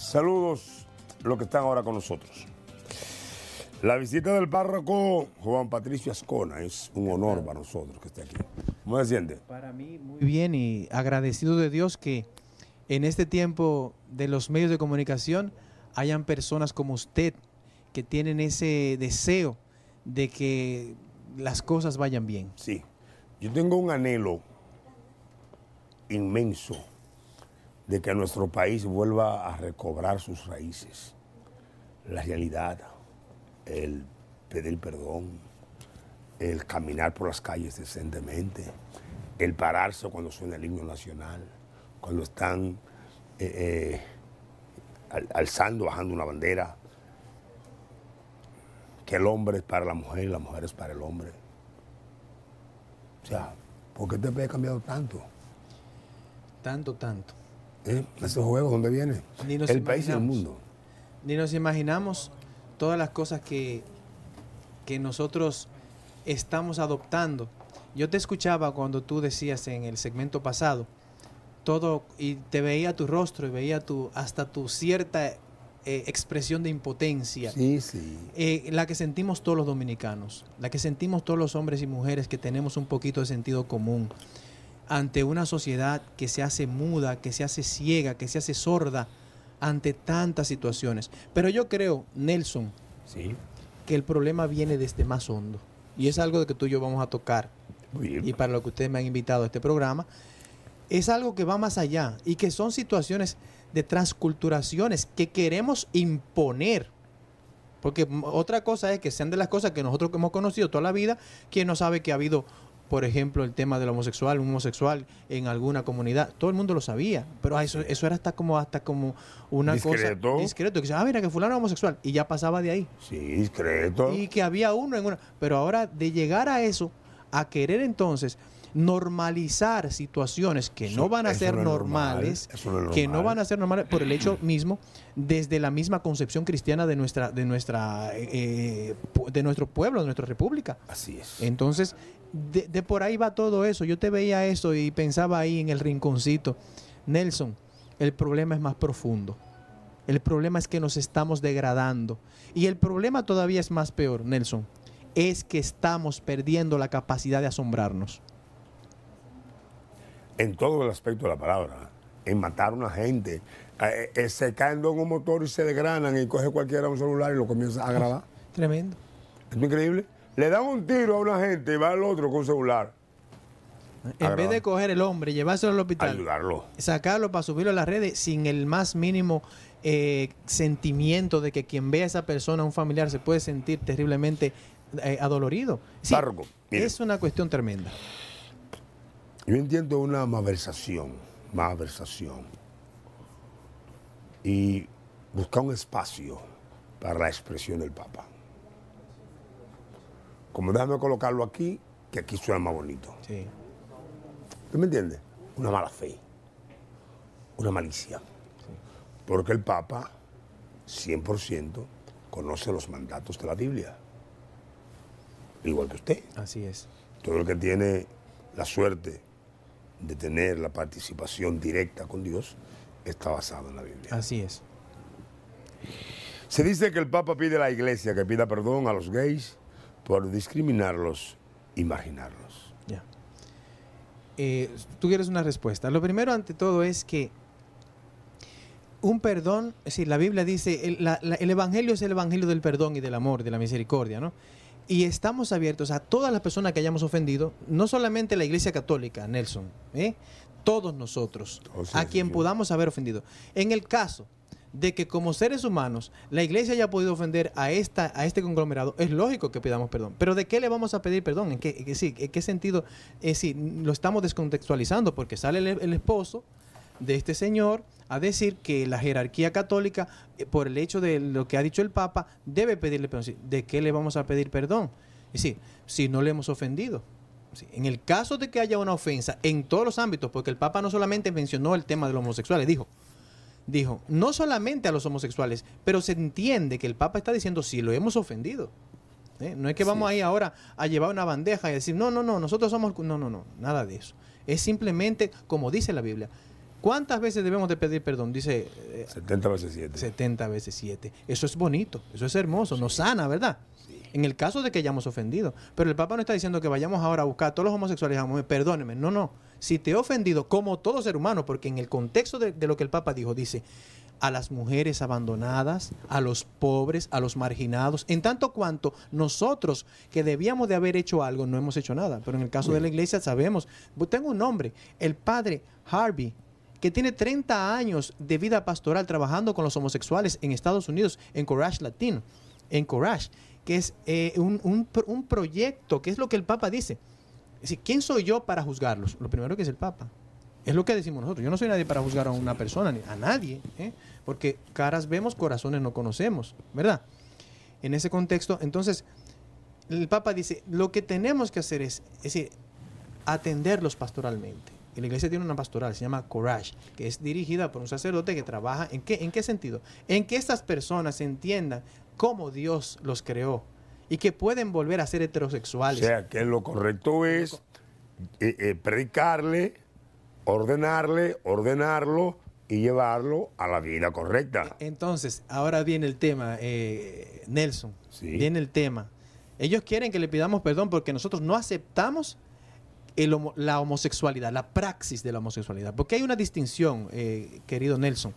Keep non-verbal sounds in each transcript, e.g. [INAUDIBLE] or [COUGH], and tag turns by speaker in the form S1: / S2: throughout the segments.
S1: Saludos los que están ahora con nosotros. La visita del párroco Juan Patricio Ascona es un honor para nosotros que esté aquí. ¿Cómo se
S2: Para mí muy bien y agradecido de Dios que en este tiempo de los medios de comunicación hayan personas como usted que tienen ese deseo de que las cosas vayan bien. Sí, yo tengo un anhelo
S1: inmenso de que nuestro país vuelva a recobrar sus raíces, la realidad, el pedir perdón, el caminar por las calles decentemente, el pararse cuando suena el himno nacional, cuando están eh, eh, alzando, bajando una bandera, que el hombre es para la mujer y la mujer es para el hombre.
S2: O sea, ¿por qué te ha cambiado tanto?
S1: Tanto, tanto. ¿Eh? ¿Esos juegos dónde vienen? El país y el mundo.
S2: Ni nos imaginamos todas las cosas que, que nosotros estamos adoptando. Yo te escuchaba cuando tú decías en el segmento pasado, todo, y te veía tu rostro y veía tu, hasta tu cierta eh, expresión de impotencia. Sí, sí. Eh, la que sentimos todos los dominicanos, la que sentimos todos los hombres y mujeres que tenemos un poquito de sentido común ante una sociedad que se hace muda, que se hace ciega, que se hace sorda ante tantas situaciones. Pero yo creo, Nelson, que el problema viene desde más hondo. Y es algo de que tú y yo vamos a tocar. Y para lo que ustedes me han invitado a este programa, es algo que va más allá y que son situaciones de transculturaciones que queremos imponer. Porque otra cosa es que sean de las cosas que nosotros hemos conocido toda la vida, quien no sabe que ha habido por ejemplo, el tema del homosexual, un homosexual en alguna comunidad. Todo el mundo lo sabía, pero eso, eso era hasta como, hasta como una cosa discreto. Que ah, mira, que fulano es homosexual. Y ya pasaba de ahí.
S1: Sí, discreto. Y
S2: que había uno en una. Pero ahora, de llegar a eso, a querer entonces normalizar situaciones que no van a ser normales, que no van a ser normales por el hecho mismo, desde la misma concepción cristiana de nuestra, de nuestra, eh, eh, de nuestro pueblo, de nuestra república. Así es. Entonces, de, de por ahí va todo eso. Yo te veía eso y pensaba ahí en el rinconcito, Nelson, el problema es más profundo. El problema es que nos estamos degradando. Y el problema todavía es más peor, Nelson. Es que estamos perdiendo la capacidad de asombrarnos
S1: en todo el aspecto de la palabra, en matar a una gente. Eh, eh, se caen en un motor y se desgranan y coge cualquiera un celular y lo comienza a grabar. [LAUGHS] Tremendo. Es increíble. Le dan un tiro a una gente y va al otro con un celular. En vez de
S2: coger el hombre, llevárselo al hospital, ayudarlo. sacarlo para subirlo a las redes sin el más mínimo eh, sentimiento de que quien ve a esa persona, un familiar, se puede sentir terriblemente adolorido. es una cuestión tremenda.
S1: Yo entiendo una malversación, malversación. Y buscar un espacio para la expresión del Papa. Como déjame colocarlo aquí, que aquí suena más bonito. Sí. ¿Tú me entiende? Una mala fe, una malicia. Porque el Papa, 100%, conoce los mandatos de la Biblia. Igual que usted. Así es. Todo el que tiene la suerte de tener la participación directa con Dios está basado en la Biblia. Así es. Se dice que el Papa pide a la Iglesia que pida perdón a los gays por discriminarlos y marginarlos.
S2: Ya. Eh, tú quieres una respuesta. Lo primero, ante todo, es que un perdón, es decir, la Biblia dice, el, el Evangelio es el Evangelio del perdón y del amor, de la misericordia, ¿no? y estamos abiertos a todas las personas que hayamos ofendido, no solamente la Iglesia Católica, Nelson, ¿eh? todos nosotros, oh, a quien podamos haber ofendido. En el caso de que como seres humanos la iglesia haya podido ofender a esta a este conglomerado, es lógico que pidamos perdón. Pero ¿de qué le vamos a pedir perdón? ¿En qué, sí, en qué sentido? es sí, lo estamos descontextualizando porque sale el esposo de este señor, a decir que la jerarquía católica, eh, por el hecho de lo que ha dicho el Papa, debe pedirle perdón. ¿De qué le vamos a pedir perdón? Es decir, si no le hemos ofendido. En el caso de que haya una ofensa en todos los ámbitos, porque el Papa no solamente mencionó el tema de los homosexuales, dijo, dijo, no solamente a los homosexuales, pero se entiende que el Papa está diciendo si lo hemos ofendido. No es que vamos ahí ahora a llevar una bandeja y decir, no, no, no, nosotros somos... No, no, no, nada de eso. Es simplemente, como dice la Biblia, ¿Cuántas veces debemos de pedir perdón? Dice... 70 eh, veces 7. 70 veces 7. Eso es bonito, eso es hermoso, nos sana, ¿verdad? Sí. En el caso de que hayamos ofendido. Pero el Papa no está diciendo que vayamos ahora a buscar a todos los homosexuales y perdóneme. No, no. Si te he ofendido, como todo ser humano, porque en el contexto de, lo que el Papa dijo, dice, a las mujeres abandonadas, a los pobres, a los marginados, en tanto cuanto nosotros que debíamos de haber hecho algo, no hemos hecho nada. Pero en el caso de la iglesia sabemos, tengo un nombre, el padre Harvey que tiene 30 años de vida pastoral trabajando con los homosexuales en Estados Unidos, en Courage Latino, en Courage, que es eh, un, proyecto, que es lo que el Papa dice. Es decir, ¿quién soy yo para juzgarlos? Lo primero que es el Papa. Es lo que decimos nosotros. Yo no soy nadie para juzgar a una persona, ni a nadie, ¿eh? porque caras vemos, corazones no conocemos, ¿verdad? En ese contexto, entonces, el Papa dice, lo que tenemos que hacer es, es atenderlos pastoralmente y la iglesia tiene una pastoral, se llama Courage, que es dirigida por un sacerdote que trabaja en qué, en qué sentido? En que estas personas entiendan cómo Dios los creó y que pueden volver a ser heterosexuales. O sea,
S1: que lo correcto es eh, eh, predicarle, ordenarle, ordenarlo y llevarlo a la vida correcta.
S2: E-, entonces, ahora viene el tema, eh, Nelson, ¿Sí? viene el tema. Ellos quieren que le pidamos perdón porque nosotros no aceptamos la homosexualidad, la praxis de la homosexualidad. Porque hay una distinción, eh, querido Nelson,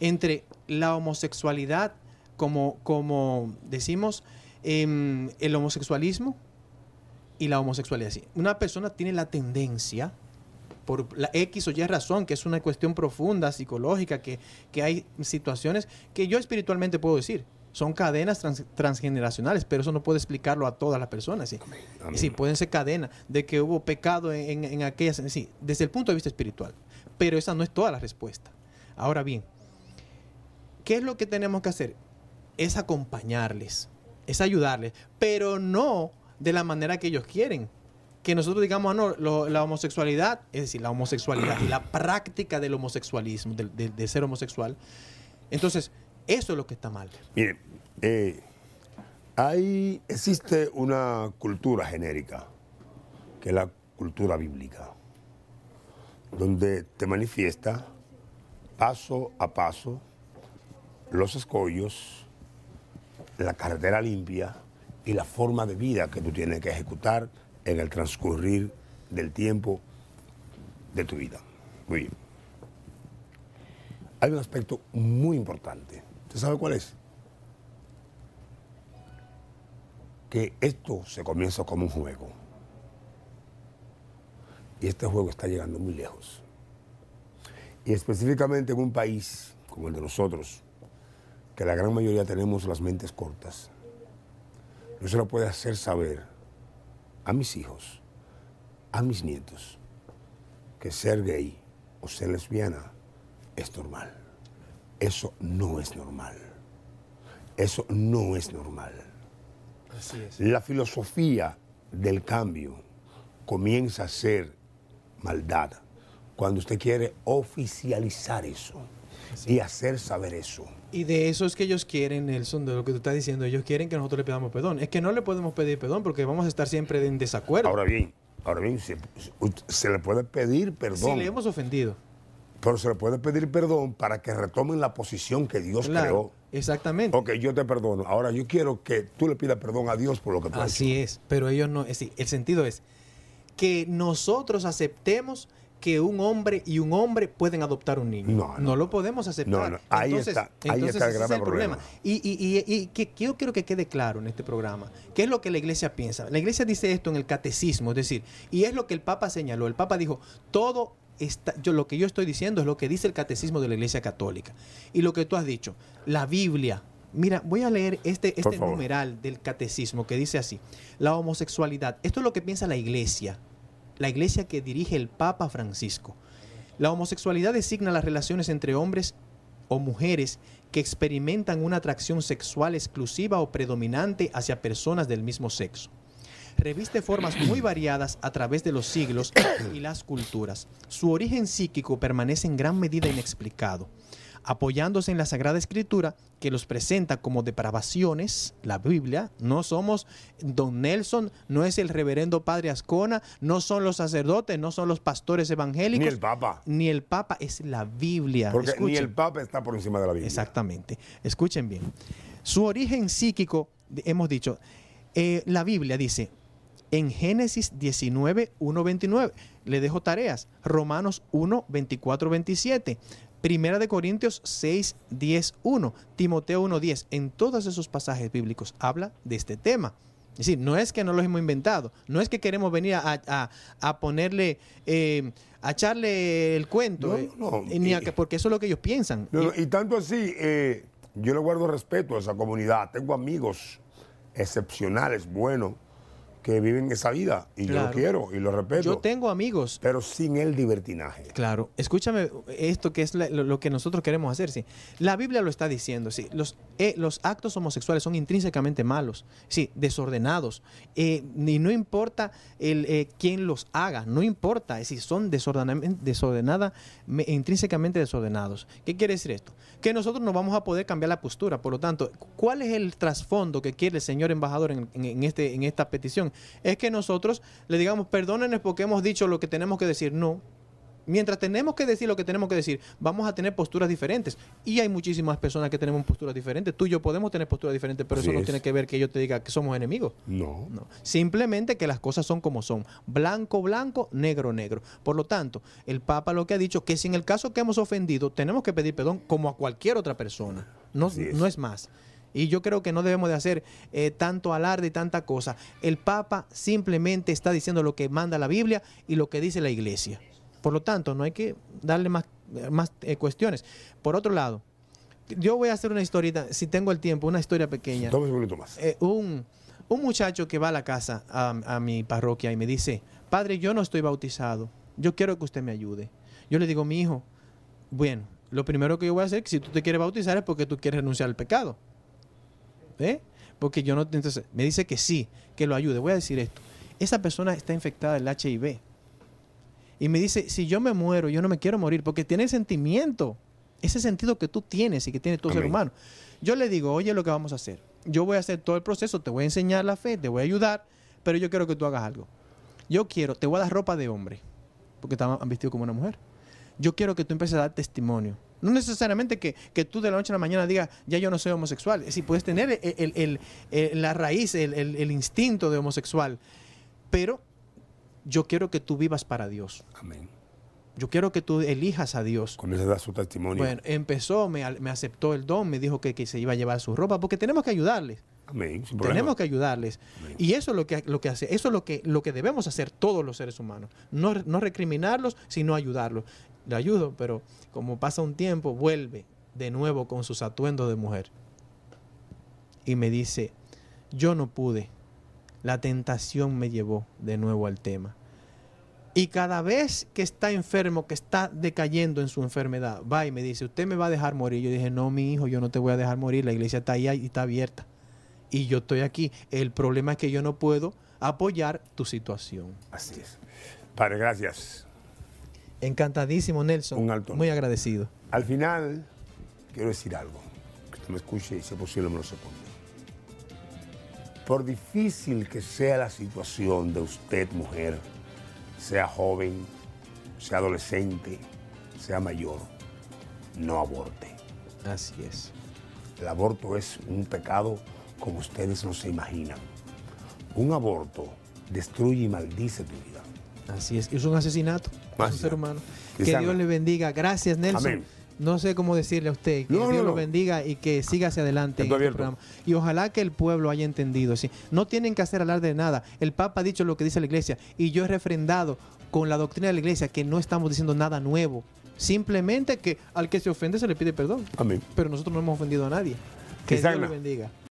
S2: entre la homosexualidad, como, como decimos, em, el homosexualismo y la homosexualidad. una persona tiene la tendencia, por la X o Y razón, que es una cuestión profunda, psicológica, que hay situaciones que yo espiritualmente puedo decir, son cadenas transgeneracionales, pero eso no puede explicarlo a todas las personas. ¿sí? pueden ser cadenas de que hubo pecado en, aquellas, sí, desde el punto de vista espiritual, pero esa no es toda la respuesta. Ahora bien, ¿qué es lo que tenemos que hacer? Es acompañarles, es ayudarles, pero no de la manera que ellos quieren que nosotros digamos, ah, no, la homosexualidad, es decir, la homosexualidad y la práctica del homosexualismo, de, ser homosexual. Entonces, eso es lo que está mal.
S1: Mire, eh, existe una cultura genérica, que es la cultura bíblica, donde te manifiesta paso a paso los escollos, la carretera limpia y la forma de vida que tú tienes que ejecutar en el transcurrir del tiempo de tu vida. Muy bien. Hay un aspecto muy importante sabe cuál es? Que esto se comienza como un juego. Y este juego está llegando muy lejos. Y específicamente en un país como el de nosotros, que la gran mayoría tenemos las mentes cortas, no se lo puede hacer saber a mis hijos, a mis nietos, que ser gay o ser lesbiana es normal. Eso no es normal. Eso no es normal. Así es. La filosofía del cambio comienza a ser maldad cuando usted quiere oficializar eso y hacer saber eso.
S2: Y de eso es que ellos quieren, Nelson, de lo que tú estás diciendo, ellos quieren que nosotros le pidamos perdón. Es que no le podemos pedir perdón porque vamos a estar siempre en desacuerdo. Ahora bien, ahora bien, se, se le puede pedir perdón. Si le hemos
S1: ofendido. Pero se le puede pedir perdón para que retomen la posición que Dios creó. Exactamente. Ok, yo te perdono. Ahora yo quiero que tú le pidas perdón a Dios por lo que tú
S2: Así es, pero ellos no. Es, el sentido es que nosotros aceptemos que un hombre y un hombre pueden adoptar un niño. No, no, lo podemos aceptar. No, ahí está, ahí está el, problema. Y, que, yo quiero que quede claro en este programa, ¿qué es lo que la iglesia piensa? La iglesia dice esto en el catecismo, es decir, y es lo que el Papa señaló. El Papa dijo, todo está, yo, lo que yo estoy diciendo es lo que dice el catecismo de la iglesia católica. Y lo que tú has dicho, la Biblia. Mira, voy a leer este, este numeral del catecismo que dice así, la homosexualidad, esto es lo que piensa la iglesia la iglesia que dirige el Papa Francisco. La homosexualidad designa las relaciones entre hombres o mujeres que experimentan una atracción sexual exclusiva o predominante hacia personas del mismo sexo. Reviste formas muy variadas a través de los siglos y las culturas. Su origen psíquico permanece en gran medida inexplicado apoyándose en la Sagrada Escritura, que los presenta como depravaciones, la Biblia, no somos don Nelson, no es el reverendo padre Ascona, no son los sacerdotes, no son los pastores evangélicos. Ni el Papa. Ni el Papa, es la Biblia. Porque ni el Papa está por encima de la Biblia. Exactamente. Escuchen bien. Su origen psíquico, hemos dicho, eh, la Biblia dice, en Génesis 19, 1, 29. Le dejo tareas. Romanos 1, 24, 27. Primera de Corintios 6, 10, 1, Timoteo 1, 10. En todos esos pasajes bíblicos habla de este tema. Es decir, no es que no lo hemos inventado, no es que queremos venir a, ponerle, eh, a echarle el cuento, no, eh, porque eso es lo que ellos piensan.
S1: y, tanto así, eh, yo le guardo respeto a esa comunidad, tengo amigos excepcionales, buenos, que viven esa vida y yo lo quiero y lo respeto. Yo
S2: tengo amigos. Pero sin el libertinaje. Claro, escúchame esto que es lo, que nosotros queremos hacer. Sí. La Biblia lo está diciendo. Sí. Los, eh, los actos homosexuales son intrínsecamente malos, sí, desordenados. y eh, no importa el, eh, quién los haga, no importa si son desordenada, intrínsecamente desordenados. ¿Qué quiere decir esto? Que nosotros no vamos a poder cambiar la postura. Por lo tanto, ¿cuál es el trasfondo que quiere el señor embajador en este, esta petición? es que nosotros le digamos, perdónenos porque hemos dicho lo que tenemos que decir. No. Mientras tenemos que decir lo que tenemos que decir, vamos a tener posturas diferentes. Y hay muchísimas personas que tenemos posturas diferentes. Tú y yo podemos tener posturas diferentes, pero eso no tiene que ver que yo te diga que somos enemigos. No. Simplemente que las cosas son como son. Blanco, blanco, negro, negro. Por lo tanto, el Papa lo que ha dicho, que si en el caso que hemos ofendido, tenemos que pedir perdón como a cualquier otra persona. No, no es más. Y yo creo que no debemos de hacer eh, tanto alarde y tanta cosa. El Papa simplemente está diciendo lo que manda la Biblia y lo que dice la Iglesia. Por lo tanto, no hay que darle más, más eh, cuestiones. Por otro lado, yo voy a hacer una historieta, si tengo el tiempo, una historia pequeña. un más. Eh, un, muchacho que va a la casa, a, a mi parroquia, y me dice, Padre, yo no estoy bautizado. Yo quiero que usted me ayude. Yo le digo, mi hijo, bueno, lo primero que yo voy a hacer, si tú te quieres bautizar, es porque tú quieres renunciar al pecado. ¿eh? Porque yo no... Entonces, me dice que sí, que lo ayude. Voy a decir esto. Esa persona está infectada del HIV. Y me dice, si yo me muero, yo no me quiero morir, porque tiene el sentimiento, ese sentido que tú tienes y que tiene todo ser humano. Yo le digo, oye, lo que vamos a hacer. Yo voy a hacer todo el proceso, te voy a enseñar la fe, te voy a ayudar, pero yo quiero que tú hagas algo. Yo quiero, te voy a dar ropa de hombre, porque estaban vestido como una mujer. Yo quiero que tú empieces a dar testimonio. No necesariamente que, tú de la noche a la mañana digas, ya yo no soy homosexual. Si puedes tener la raíz, el, instinto de homosexual. Pero yo quiero que tú vivas para Dios. Amén. Yo quiero que tú elijas a Dios. Con eso da su testimonio. Bueno, empezó, me, me aceptó el don, me dijo que, se iba a llevar su ropa, porque tenemos que ayudarles. Amén. tenemos que ayudarles. Y eso es lo que, lo que hace, eso es lo que, lo que debemos hacer todos los seres humanos. No, no recriminarlos, sino ayudarlos le ayudo, pero como pasa un tiempo, vuelve de nuevo con sus atuendos de mujer. Y me dice, yo no pude, la tentación me llevó de nuevo al tema. Y cada vez que está enfermo, que está decayendo en su enfermedad, va y me dice, usted me va a dejar morir. Yo dije, no, mi hijo, yo no te voy a dejar morir. La iglesia está ahí y está abierta. Y yo estoy aquí. El problema es que yo no puedo apoyar tu situación. Así es. Padre, gracias. Encantadísimo, Nelson. Un alto. Muy agradecido. Al final, quiero decir algo.
S1: Que usted me escuche y si es posible me lo suponga. Por difícil que sea la situación de usted, mujer, sea joven, sea adolescente, sea mayor, no aborte. Así es. El aborto es un pecado como ustedes no
S2: se imaginan. Un aborto destruye y maldice tu vida. Así es, es un asesinato, un ser humano. que Dios le bendiga. Gracias, Nelson. No sé cómo decirle a usted que Dios lo bendiga y que siga hacia adelante en este programa. Y ojalá que el pueblo haya entendido. No tienen que hacer hablar de nada. El Papa ha dicho lo que dice la iglesia y yo he refrendado con la doctrina de la iglesia que no estamos diciendo nada nuevo. Simplemente que al que se ofende se le pide perdón. Pero nosotros no hemos ofendido a nadie. Que Dios lo
S1: bendiga.